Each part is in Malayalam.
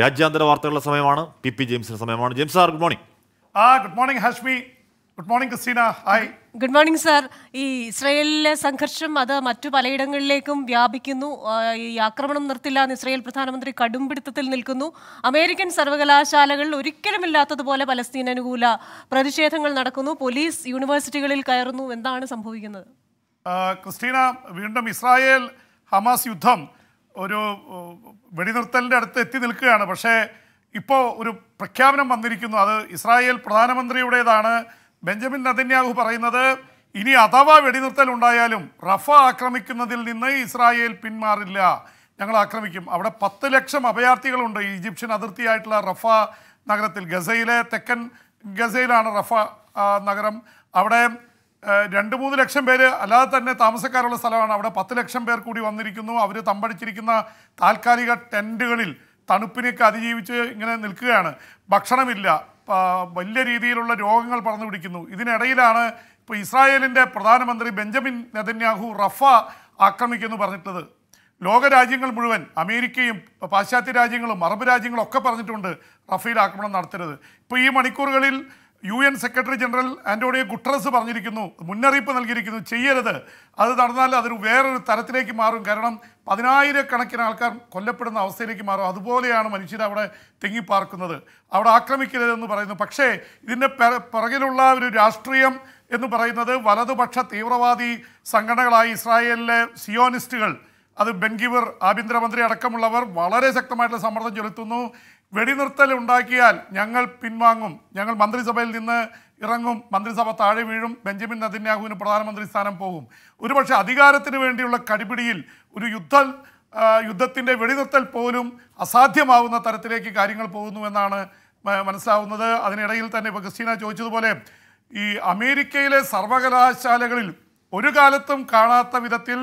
രാജ്യാന്തര വാർത്തകളുടെ സമയമാണ് പി പി ജെയിംസിന്റെ സമയമാണ് ജെയിംസ് സാർ ഗുഡ് മോർണിംഗ് ആ good morning Hashmi good morning Christina hi good morning sir ഈ ഇസ്രയേലിലെ സംഘർഷം അത് മറ്റു പലയിടങ്ങളിലേക്കും വ്യാപിക്കുന്നു ഈ ആക്രമണം നിർത്തില്ല എന്ന് ഇസ്രയേൽ പ്രധാനമന്ത്രി കടുംപിടുത്തത്തിൽ നിൽക്കുന്നു അമേരിക്കൻ സർവകലാശാലകളിൽ ഒരിക്കലുമില്ലാത്തതുപോലെ പലസ്തീൻ അനുകൂല പ്രതിഷേധങ്ങൾ നടക്കുന്നു പോലീസ് യൂണിവേഴ്സിറ്റികളിൽ കയറുന്നു എന്താണ് സംഭവിക്കുന്നത് ക്രിസ്റ്റീന വീണ്ടും ഇസ്രായേൽ ഹമാസ് യുദ്ധം ഒരു വെടിനിർത്തലിൻ്റെ അടുത്ത് എത്തി നിൽക്കുകയാണ് പക്ഷേ ഇപ്പോൾ ഒരു പ്രഖ്യാപനം വന്നിരിക്കുന്നു അത് ഇസ്രായേൽ പ്രധാനമന്ത്രിയുടേതാണ് ബെഞ്ചമിൻ നദന്യാഹു പറയുന്നത് ഇനി അഥവാ വെടിനിർത്തൽ ഉണ്ടായാലും റഫ ആക്രമിക്കുന്നതിൽ നിന്ന് ഇസ്രായേൽ പിന്മാറില്ല ഞങ്ങൾ ആക്രമിക്കും അവിടെ പത്ത് ലക്ഷം അഭയാർത്ഥികളുണ്ട് ഈജിപ്ഷ്യൻ അതിർത്തിയായിട്ടുള്ള റഫ നഗരത്തിൽ ഗസയിലെ തെക്കൻ ഗസയിലാണ് റഫ നഗരം അവിടെ രണ്ട് മൂന്ന് ലക്ഷം പേര് അല്ലാതെ തന്നെ താമസക്കാരുള്ള സ്ഥലമാണ് അവിടെ പത്ത് ലക്ഷം പേർ കൂടി വന്നിരിക്കുന്നു അവർ തമ്പടിച്ചിരിക്കുന്ന താൽക്കാലിക ടെൻറ്റുകളിൽ തണുപ്പിനെയൊക്കെ അതിജീവിച്ച് ഇങ്ങനെ നിൽക്കുകയാണ് ഭക്ഷണമില്ല വലിയ രീതിയിലുള്ള രോഗങ്ങൾ പറഞ്ഞു പിടിക്കുന്നു ഇതിനിടയിലാണ് ഇപ്പോൾ ഇസ്രായേലിൻ്റെ പ്രധാനമന്ത്രി ബെഞ്ചമിൻ നെതന്യാഹു റഫ ആക്രമിക്കുന്നു പറഞ്ഞിട്ടത് ലോകരാജ്യങ്ങൾ മുഴുവൻ അമേരിക്കയും പാശ്ചാത്യ രാജ്യങ്ങളും അറബ് രാജ്യങ്ങളും ഒക്കെ പറഞ്ഞിട്ടുണ്ട് റഫയിൽ ആക്രമണം നടത്തരുത് ഇപ്പോൾ ഈ മണിക്കൂറുകളിൽ U N secretary general Antonio Guterres പറഞ്ഞിരിക്കുന്നു മുന്നറിയിപ്പ് നൽകിയിരിക്കുന്നു ചെയ്യരുത് അത് നടന്നാൽ അതൊരു വേറൊരു തരത്തിലേക്ക് മാറും കാരണം പതിനായിരക്കണക്കിന് ആൾക്കാർ കൊല്ലപ്പെടുന്ന അവസ്ഥയിലേക്ക് മാറും അതുപോലെയാണ് മനുഷ്യർ അവിടെ തെങ്ങിപ്പാർക്കുന്നത് അവിടെ ആക്രമിക്കരുതെന്ന് പറയുന്നു പക്ഷേ ഇതിൻ്റെ പിറകിലുള്ള ഒരു രാഷ്ട്രീയം എന്ന് പറയുന്നത് വലതുപക്ഷ തീവ്രവാദി സംഘടനകളായ ഇസ്രായേലിലെ സിയോനിസ്റ്റുകൾ അത് ബെങ്കിവർ ആഭ്യന്തരമന്ത്രി അടക്കമുള്ളവർ വളരെ ശക്തമായിട്ടുള്ള സമ്മർദ്ദം ചെലുത്തുന്നു വെടിനിർത്തൽ ഉണ്ടാക്കിയാൽ ഞങ്ങൾ പിൻവാങ്ങും ഞങ്ങൾ മന്ത്രിസഭയിൽ നിന്ന് ഇറങ്ങും മന്ത്രിസഭ താഴെ വീഴും ബെഞ്ചമിൻ നദിന്യാഹുവിന് പ്രധാനമന്ത്രി സ്ഥാനം പോകും ഒരുപക്ഷെ അധികാരത്തിന് വേണ്ടിയുള്ള കടിപിടിയിൽ ഒരു യുദ്ധം യുദ്ധത്തിൻ്റെ വെടിനിർത്തൽ പോലും അസാധ്യമാവുന്ന തരത്തിലേക്ക് കാര്യങ്ങൾ പോകുന്നുവെന്നാണ് എന്നാണ് മനസ്സിലാവുന്നത് അതിനിടയിൽ തന്നെ ഇപ്പോൾ ക്രിസ്റ്റീന ചോദിച്ചതുപോലെ ഈ അമേരിക്കയിലെ സർവകലാശാലകളിൽ ഒരു കാലത്തും കാണാത്ത വിധത്തിൽ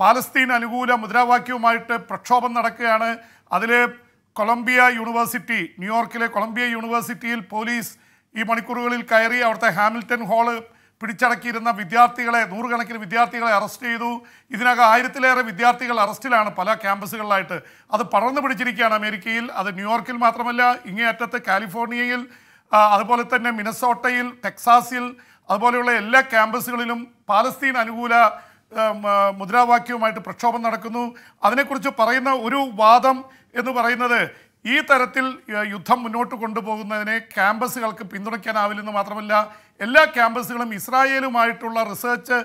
പാലസ്തീൻ അനുകൂല മുദ്രാവാക്യവുമായിട്ട് പ്രക്ഷോഭം നടക്കുകയാണ് അതിലെ കൊളംബിയ യൂണിവേഴ്സിറ്റി ന്യൂയോർക്കിലെ കൊളംബിയ യൂണിവേഴ്സിറ്റിയിൽ പോലീസ് ഈ മണിക്കൂറുകളിൽ കയറി അവിടുത്തെ ഹാമിൽട്ടൺ ഹാള് പിടിച്ചടക്കിയിരുന്ന വിദ്യാർത്ഥികളെ നൂറുകണക്കിന് വിദ്യാർത്ഥികളെ അറസ്റ്റ് ചെയ്തു ഇതിനകം ആയിരത്തിലേറെ വിദ്യാർത്ഥികൾ അറസ്റ്റിലാണ് പല ക്യാമ്പസുകളിലായിട്ട് അത് പടർന്നു പിടിച്ചിരിക്കുകയാണ് അമേരിക്കയിൽ അത് ന്യൂയോർക്കിൽ മാത്രമല്ല ഇങ്ങേയറ്റത്ത് കാലിഫോർണിയയിൽ അതുപോലെ തന്നെ മിനസോട്ടയിൽ ടെക്സാസിൽ അതുപോലെയുള്ള എല്ലാ ക്യാമ്പസുകളിലും പാലസ്തീൻ അനുകൂല മുദ്രാവാക്യവുമായിട്ട് പ്രക്ഷോഭം നടക്കുന്നു അതിനെക്കുറിച്ച് പറയുന്ന ഒരു വാദം എന്ന് പറയുന്നത് ഈ തരത്തിൽ യുദ്ധം മുന്നോട്ട് കൊണ്ടുപോകുന്നതിനെ ക്യാമ്പസുകൾക്ക് പിന്തുണയ്ക്കാനാവില്ലെന്ന് മാത്രമല്ല എല്ലാ ക്യാമ്പസുകളും ഇസ്രായേലുമായിട്ടുള്ള റിസർച്ച്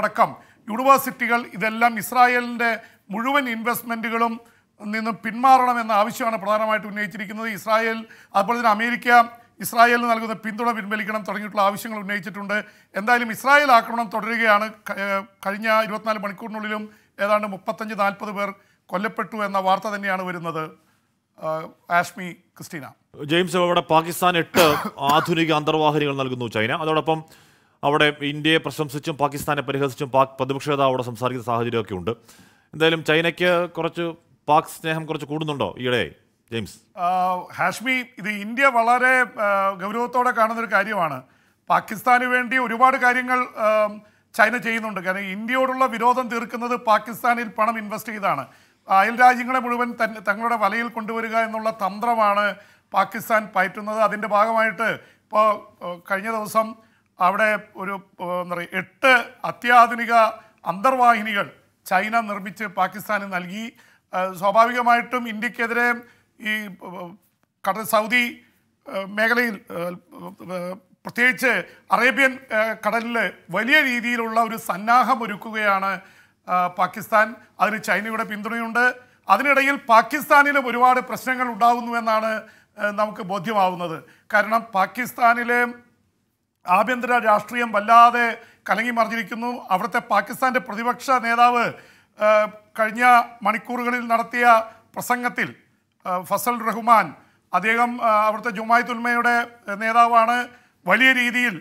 അടക്കം യൂണിവേഴ്സിറ്റികൾ ഇതെല്ലാം ഇസ്രായേലിൻ്റെ മുഴുവൻ ഇൻവെസ്റ്റ്മെൻറ്റുകളും നിന്ന് പിന്മാറണമെന്ന ആവശ്യമാണ് പ്രധാനമായിട്ട് ഉന്നയിച്ചിരിക്കുന്നത് ഇസ്രായേൽ അതുപോലെ തന്നെ അമേരിക്ക ഇസ്രായേലിന് നൽകുന്ന പിന്തുണ പിൻവലിക്കണം തുടങ്ങിയിട്ടുള്ള ആവശ്യങ്ങൾ ഉന്നയിച്ചിട്ടുണ്ട് എന്തായാലും ഇസ്രായേൽ ആക്രമണം തുടരുകയാണ് കഴിഞ്ഞ ഇരുപത്തിനാല് മണിക്കൂറിനുള്ളിലും ഏതാണ്ട് മുപ്പത്തഞ്ച് നാൽപ്പത് പേർ കൊല്ലപ്പെട്ടു എന്ന വാർത്ത തന്നെയാണ് വരുന്നത് ആഷ്മി ക്രിസ്റ്റീന ജെയിംസ് അവിടെ പാകിസ്ഥാൻ എട്ട് ആധുനിക അന്തർവാഹിനികൾ നൽകുന്നു ചൈന അതോടൊപ്പം അവിടെ ഇന്ത്യയെ പ്രശംസിച്ചും പാകിസ്ഥാനെ പരിഹസിച്ചും പാക് പ്രതിപക്ഷ നേതാവ് അവിടെ സംസാരിക്കുന്ന സാഹചര്യമൊക്കെ ഉണ്ട് എന്തായാലും ചൈനയ്ക്ക് കുറച്ച് പാക് സ്നേഹം കുറച്ച് കൂടുന്നുണ്ടോ ഈയിടെയായി ജെയിംസ് ഹാഷ്മി ഇത് ഇന്ത്യ വളരെ ഗൗരവത്തോടെ കാണുന്ന ഒരു കാര്യമാണ് പാകിസ്ഥാന് വേണ്ടി ഒരുപാട് കാര്യങ്ങൾ ചൈന ചെയ്യുന്നുണ്ട് കാരണം ഇന്ത്യയോടുള്ള വിരോധം തീർക്കുന്നത് പാകിസ്ഥാനിൽ പണം ഇൻവെസ്റ്റ് ചെയ്താണ് അയൽ രാജ്യങ്ങളെ മുഴുവൻ തങ്ങളുടെ വലയിൽ കൊണ്ടുവരിക എന്നുള്ള തന്ത്രമാണ് പാകിസ്ഥാൻ പയറ്റുന്നത് അതിൻ്റെ ഭാഗമായിട്ട് ഇപ്പോൾ കഴിഞ്ഞ ദിവസം അവിടെ ഒരു എന്താ പറയുക എട്ട് അത്യാധുനിക അന്തർവാഹിനികൾ ചൈന നിർമ്മിച്ച് പാകിസ്ഥാന് നൽകി സ്വാഭാവികമായിട്ടും ഇന്ത്യക്കെതിരെ ഈ കടൽ സൗദി മേഖലയിൽ പ്രത്യേകിച്ച് അറേബ്യൻ കടലിൽ വലിയ രീതിയിലുള്ള ഒരു സന്നാഹം ഒരുക്കുകയാണ് പാകിസ്ഥാൻ അതിന് ചൈനയുടെ പിന്തുണയുണ്ട് അതിനിടയിൽ പാകിസ്ഥാനിലും ഒരുപാട് പ്രശ്നങ്ങൾ ഉണ്ടാകുന്നുവെന്നാണ് നമുക്ക് ബോധ്യമാവുന്നത് കാരണം പാകിസ്ഥാനിലെ ആഭ്യന്തര രാഷ്ട്രീയം വല്ലാതെ കലങ്ങി മറിഞ്ഞിരിക്കുന്നു അവിടുത്തെ പാകിസ്ഥാൻ്റെ പ്രതിപക്ഷ നേതാവ് കഴിഞ്ഞ മണിക്കൂറുകളിൽ നടത്തിയ പ്രസംഗത്തിൽ ഫസൽ റഹ്മാൻ അദ്ദേഹം അവിടുത്തെ ജുമായ് ഉൽമയുടെ നേതാവാണ് വലിയ രീതിയിൽ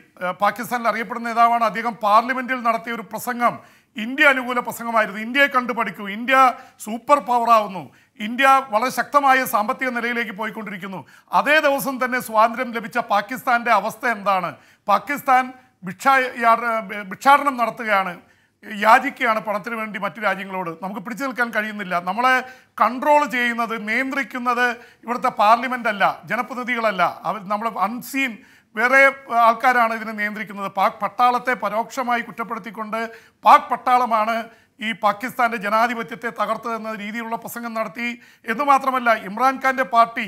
പാകിസ്ഥാനിൽ അറിയപ്പെടുന്ന നേതാവാണ് അദ്ദേഹം പാർലമെൻറ്റിൽ നടത്തിയ ഒരു പ്രസംഗം ഇന്ത്യ അനുകൂല പ്രസംഗമായിരുന്നു ഇന്ത്യയെ കണ്ടു പഠിക്കൂ ഇന്ത്യ സൂപ്പർ പവറാവുന്നു ഇന്ത്യ വളരെ ശക്തമായ സാമ്പത്തിക നിലയിലേക്ക് പോയിക്കൊണ്ടിരിക്കുന്നു അതേ ദിവസം തന്നെ സ്വാതന്ത്ര്യം ലഭിച്ച പാകിസ്ഥാൻ്റെ അവസ്ഥ എന്താണ് പാകിസ്ഥാൻ ഭിക്ഷാ ഭിക്ഷാടനം നടത്തുകയാണ് യാചിക്കുകയാണ് പണത്തിന് വേണ്ടി മറ്റു രാജ്യങ്ങളോട് നമുക്ക് പിടിച്ചു നിൽക്കാൻ കഴിയുന്നില്ല നമ്മളെ കൺട്രോൾ ചെയ്യുന്നത് നിയന്ത്രിക്കുന്നത് ഇവിടുത്തെ പാർലമെൻ്റ് അല്ല ജനപ്രതിനിധികളല്ല അവർ നമ്മൾ അൺസീൻ വേറെ ആൾക്കാരാണ് ഇതിനെ നിയന്ത്രിക്കുന്നത് പാക് പട്ടാളത്തെ പരോക്ഷമായി കുറ്റപ്പെടുത്തിക്കൊണ്ട് പാക് പട്ടാളമാണ് ഈ പാകിസ്ഥാൻ്റെ ജനാധിപത്യത്തെ തകർത്തതെന്ന രീതിയിലുള്ള പ്രസംഗം നടത്തി എന്ന് മാത്രമല്ല ഇമ്രാൻഖാൻ്റെ പാർട്ടി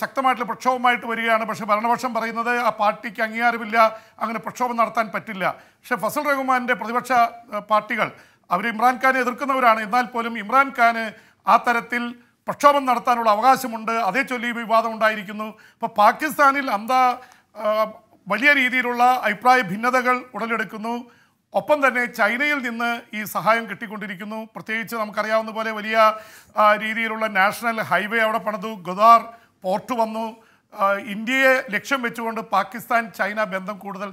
ശക്തമായിട്ടുള്ള പ്രക്ഷോഭമായിട്ട് വരികയാണ് പക്ഷെ ഭരണപക്ഷം പറയുന്നത് ആ പാർട്ടിക്ക് അംഗീകാരമില്ല അങ്ങനെ പ്രക്ഷോഭം നടത്താൻ പറ്റില്ല പക്ഷെ ഫസൽ റഹ്മാൻ്റെ പ്രതിപക്ഷ പാർട്ടികൾ അവർ ഇമ്രാൻഖാനെ എതിർക്കുന്നവരാണ് എന്നാൽ പോലും ഇമ്രാൻഖാന് ആ തരത്തിൽ പ്രക്ഷോഭം നടത്താനുള്ള അവകാശമുണ്ട് അതേ ചൊല്ലി വിവാദം ഉണ്ടായിരിക്കുന്നു ഇപ്പോൾ പാകിസ്ഥാനിൽ അന്താ വലിയ രീതിയിലുള്ള അഭിപ്രായ ഭിന്നതകൾ ഉടലെടുക്കുന്നു ഒപ്പം തന്നെ ചൈനയിൽ നിന്ന് ഈ സഹായം കിട്ടിക്കൊണ്ടിരിക്കുന്നു പ്രത്യേകിച്ച് നമുക്കറിയാവുന്ന പോലെ വലിയ രീതിയിലുള്ള നാഷണൽ ഹൈവേ അവിടെ പണിതു ഗുദാർ പോർട്ട് വന്നു ഇന്ത്യയെ ലക്ഷ്യം വെച്ചുകൊണ്ട് പാകിസ്ഥാൻ ചൈന ബന്ധം കൂടുതൽ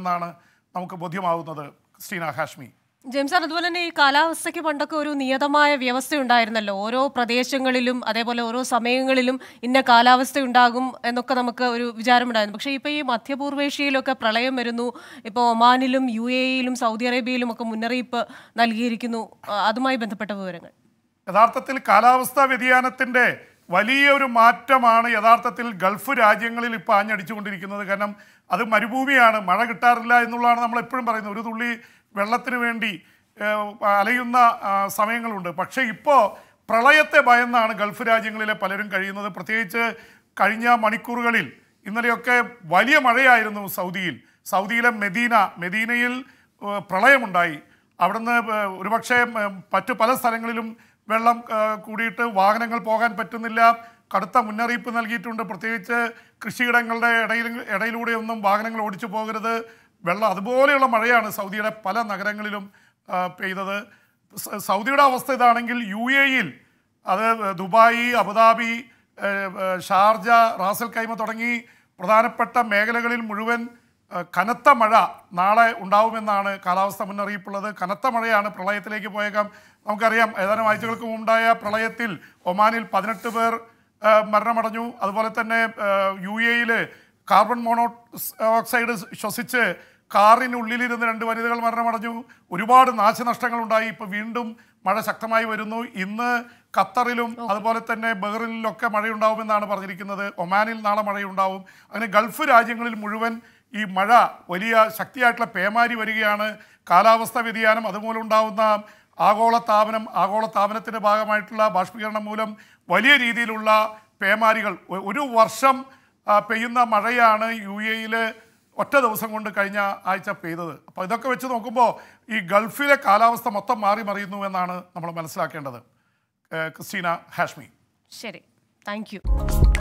എന്നാണ് നമുക്ക് ബോധ്യമാവുന്നത് ക്രിസ്റ്റീന ഹാഷ്മി ജെയിംസ് അതുപോലെ തന്നെ ഈ കാലാവസ്ഥയ്ക്ക് പണ്ടൊക്കെ ഒരു നിയതമായ വ്യവസ്ഥ ഉണ്ടായിരുന്നല്ലോ ഓരോ പ്രദേശങ്ങളിലും അതേപോലെ ഓരോ സമയങ്ങളിലും ഇന്ന കാലാവസ്ഥ ഉണ്ടാകും എന്നൊക്കെ നമുക്ക് ഒരു വിചാരമുണ്ടായിരുന്നു പക്ഷേ ഇപ്പോൾ ഈ മധ്യപൂർവേഷ്യയിലൊക്കെ പ്രളയം വരുന്നു ഇപ്പോൾ ഒമാനിലും യു എ ഇയിലും സൗദി അറേബ്യയിലും ഒക്കെ മുന്നറിയിപ്പ് നൽകിയിരിക്കുന്നു അതുമായി ബന്ധപ്പെട്ട വിവരങ്ങൾ യഥാർത്ഥത്തിൽ കാലാവസ്ഥാ വ്യതിയാനത്തിൻ്റെ വലിയൊരു മാറ്റമാണ് യഥാർത്ഥത്തിൽ ഗൾഫ് രാജ്യങ്ങളിൽ ഇപ്പോൾ ആഞ്ഞടിച്ചുകൊണ്ടിരിക്കുന്നത് കാരണം അത് മരുഭൂമിയാണ് മഴ കിട്ടാറില്ല എന്നുള്ളതാണ് നമ്മൾ എപ്പോഴും പറയുന്നത് ഒരു തുള്ളി വെള്ളത്തിന് വേണ്ടി അലയുന്ന സമയങ്ങളുണ്ട് പക്ഷേ ഇപ്പോൾ പ്രളയത്തെ ഭയന്നാണ് ഗൾഫ് രാജ്യങ്ങളിലെ പലരും കഴിയുന്നത് പ്രത്യേകിച്ച് കഴിഞ്ഞ മണിക്കൂറുകളിൽ ഇന്നലെയൊക്കെ വലിയ മഴയായിരുന്നു സൗദിയിൽ സൗദിയിലെ മെദീന മെദീനയിൽ പ്രളയമുണ്ടായി അവിടുന്ന് ഒരുപക്ഷെ മറ്റു പല സ്ഥലങ്ങളിലും വെള്ളം കൂടിയിട്ട് വാഹനങ്ങൾ പോകാൻ പറ്റുന്നില്ല കടുത്ത മുന്നറിയിപ്പ് നൽകിയിട്ടുണ്ട് പ്രത്യേകിച്ച് കൃഷിയിടങ്ങളുടെ ഇടയിൽ ഇടയിലൂടെയൊന്നും വാഹനങ്ങൾ ഓടിച്ചു പോകരുത് വെള്ളം അതുപോലെയുള്ള മഴയാണ് സൗദിയുടെ പല നഗരങ്ങളിലും പെയ്തത് സൗദിയുടെ അവസ്ഥ ഇതാണെങ്കിൽ യു എ ഇയിൽ അത് Dubai Abu Dhabi Sharjah Ras al Khaimah തുടങ്ങി പ്രധാനപ്പെട്ട മേഖലകളിൽ മുഴുവൻ കനത്ത മഴ നാളെ ഉണ്ടാവുമെന്നാണ് കാലാവസ്ഥ മുന്നറിയിപ്പുള്ളത് കനത്ത മഴയാണ് പ്രളയത്തിലേക്ക് പോയേക്കാം നമുക്കറിയാം ഏതാനും ആഴ്ചകൾക്ക് മുമ്പുണ്ടായ പ്രളയത്തിൽ ഒമാനിൽ പതിനെട്ട് പേർ മരണമടഞ്ഞു അതുപോലെ തന്നെ യു എയിൽ കാർബൺ മോണോ ഓക്സൈഡ് ശ്വസിച്ച് കാറിനുള്ളിലിരുന്ന് രണ്ട് വനിതകൾ മരണമടഞ്ഞു ഒരുപാട് നാശനഷ്ടങ്ങൾ ഉണ്ടായി ഇപ്പോൾ വീണ്ടും മഴ ശക്തമായി വരുന്നു ഇന്ന് ഖത്തറിലും അതുപോലെ തന്നെ ബഹ്റിനിലൊക്കെ മഴയുണ്ടാവുമെന്നാണ് പറഞ്ഞിരിക്കുന്നത് ഒമാനിൽ നാളെ മഴയുണ്ടാവും അങ്ങനെ ഗൾഫ് രാജ്യങ്ങളിൽ മുഴുവൻ ഈ മഴ വലിയ ശക്തിയായിട്ടുള്ള പേമാരി വരികയാണ് കാലാവസ്ഥ വ്യതിയാനം ഉണ്ടാകുന്ന ആഗോള താപനം ആഗോള താപനത്തിൻ്റെ ഭാഗമായിട്ടുള്ള ബാഷ്പീകരണം മൂലം വലിയ രീതിയിലുള്ള പേമാരികൾ ഒരു വർഷം പെയ്യുന്ന മഴയാണ് യു എയിൽ ഒറ്റ ദിവസം കൊണ്ട് കഴിഞ്ഞ ആഴ്ച പെയ്തത് അപ്പോൾ ഇതൊക്കെ വെച്ച് നോക്കുമ്പോൾ ഈ ഗൾഫിലെ കാലാവസ്ഥ മൊത്തം മാറി മറിയുന്നു എന്നാണ് നമ്മൾ മനസ്സിലാക്കേണ്ടത് ക്രിസ്റ്റീന ഹാഷ്മി ശരി താങ്ക്